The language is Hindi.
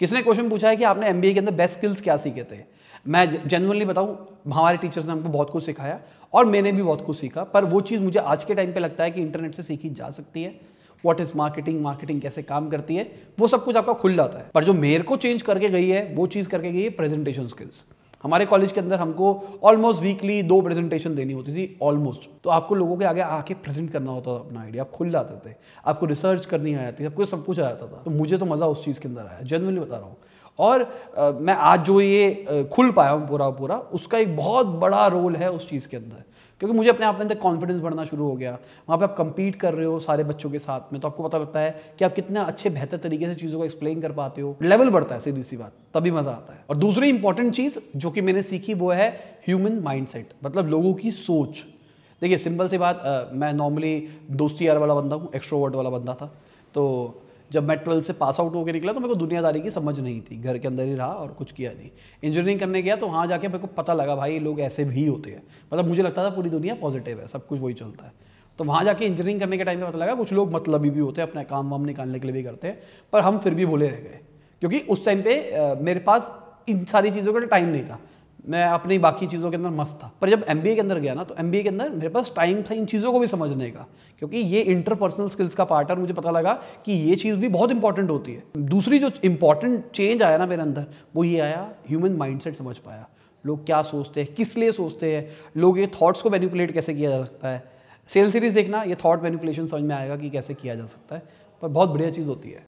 किसने क्वेश्चन पूछा है कि आपने एम के अंदर बेस्ट स्किल्स क्या सीखे थे मैं जेनुअनली बताऊँ हमारे टीचर्स ने हमको बहुत कुछ सिखाया और मैंने भी बहुत कुछ सीखा पर वो चीज़ मुझे आज के टाइम पे लगता है कि इंटरनेट से सीखी जा सकती है वॉट इज़ मार्केटिंग मार्केटिंग कैसे काम करती है वो सब कुछ आपका खुल जाता है पर जो मेरे को चेंज करके गई है वो चीज़ करके गई है प्रेजेंटेशन स्किल्स हमारे कॉलेज के अंदर हमको ऑलमोस्ट वीकली दो प्रेजेंटेशन देनी होती थी ऑलमोस्ट तो आपको लोगों के आगे आके प्रेजेंट करना होता था अपना आइडिया आप खुल जाते थे आपको रिसर्च करनी आ जाती थी आपको सब कुछ आ जाता था तो मुझे तो मज़ा उस चीज़ के अंदर आया जनरली बता रहा हूँ और आ, मैं आज जो ये खुल पाया हूँ पूरा पूरा उसका एक बहुत बड़ा रोल है उस चीज़ के अंदर क्योंकि मुझे अपने आप में अंदर कॉन्फिडेंस बढ़ना शुरू हो गया वहाँ पे आप कंपीट कर रहे हो सारे बच्चों के साथ में तो आपको पता लगता है कि आप कितना अच्छे बेहतर तरीके से चीज़ों को एक्सप्लेन कर पाते हो लेवल बढ़ता है सीधी सी बात तभी मज़ा आता है और दूसरी इंपॉर्टेंट चीज़ जो कि मैंने सीखी वो है ह्यूमन माइंडसेट मतलब लोगों की सोच देखिए सिंपल सी बात आ, मैं नॉर्मली दोस्ती यार वाला बंदा हूँ एक्स्ट्रोवर्ट वाला बंदा था तो जब मैं ट्वेल्थ से पास आउट होकर निकला तो मेरे को दुनियादारी की समझ नहीं थी घर के अंदर ही रहा और कुछ किया नहीं इंजीनियरिंग करने गया तो वहाँ जाके मेरे को पता लगा भाई लोग ऐसे भी होते हैं मतलब मुझे लगता था पूरी दुनिया पॉजिटिव है सब कुछ वही चलता है तो वहाँ जाके इंजीनियरिंग करने के टाइम में पता लगा कुछ लोग मतलब भी होते हैं अपने काम वाम निकालने के लिए भी करते हैं पर हम फिर भी भोले रह गए क्योंकि उस टाइम पे मेरे पास इन सारी चीज़ों का टाइम नहीं था मैं अपनी बाकी चीज़ों के अंदर मस्त था पर जब एम के अंदर गया ना तो एम के अंदर मेरे पास टाइम था इन चीज़ों को भी समझने का क्योंकि ये इंटरपर्सनल स्किल्स का पार्ट है मुझे पता लगा कि ये चीज़ भी बहुत इंपॉर्टेंट होती है दूसरी जो इंपॉर्टेंट चेंज आया ना मेरे अंदर वो ये आया ह्यूमन माइंड समझ पाया लोग क्या सोचते हैं किस लिए सोचते हैं लोग ये थॉट्स को मैनिपुलेट कैसे किया जा सकता है सेल सीरीज़ देखना ये थॉट मैनिपुलेशन समझ में आएगा कि कैसे किया जा सकता है पर बहुत बढ़िया चीज़ होती है